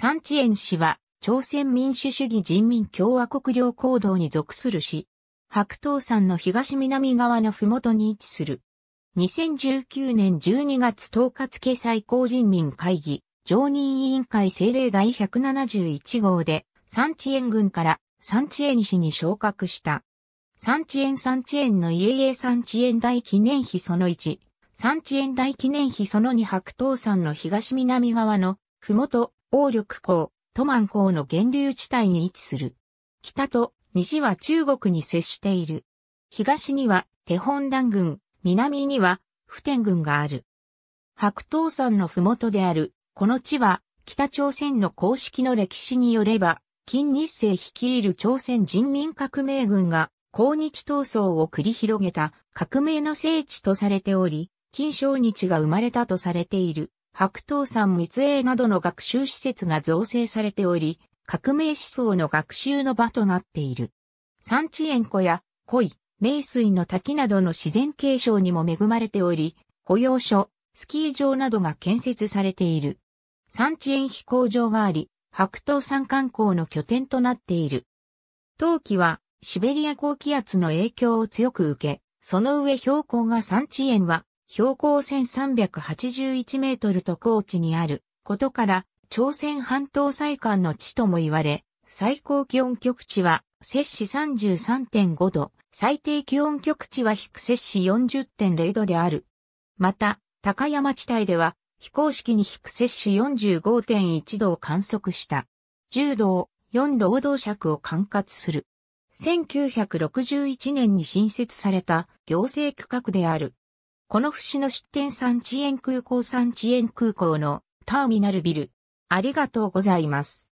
サンチエン氏は、朝鮮民主主義人民共和国領行動に属するし、白桃山の東南側の麓に位置する。2019年12月統括付最高人民会議常任委員会政令第171号で、サンチエン軍からサンチエンに昇格した。サンチエンサンチエンの家々サンチエン大記念碑その1、サンチエン大記念碑その2白桃山の東南側のふもと、王力港、トマン港の源流地帯に位置する。北と西は中国に接している。東には手本団軍、南には普天軍がある。白頭山のふもとである、この地は北朝鮮の公式の歴史によれば、金日成率いる朝鮮人民革命軍が抗日闘争を繰り広げた革命の聖地とされており、金正日が生まれたとされている。白桃山密営などの学習施設が造成されており、革命思想の学習の場となっている。産地園湖や恋、名水の滝などの自然継承にも恵まれており、保養所、スキー場などが建設されている。産地園飛行場があり、白桃山観光の拠点となっている。冬季はシベリア高気圧の影響を強く受け、その上標高が産地園は標高1381メートルと高地にあることから、朝鮮半島最寒の地とも言われ、最高気温極地は摂氏33.5度、最低気温極地は低摂氏40.0度である。また、高山地帯では、非公式に低摂氏45.1度を観測した。柔道、4労働尺を管轄する。1961年に新設された行政区画である。この節の出店産遅延空港産遅延空港のターミナルビル。ありがとうございます。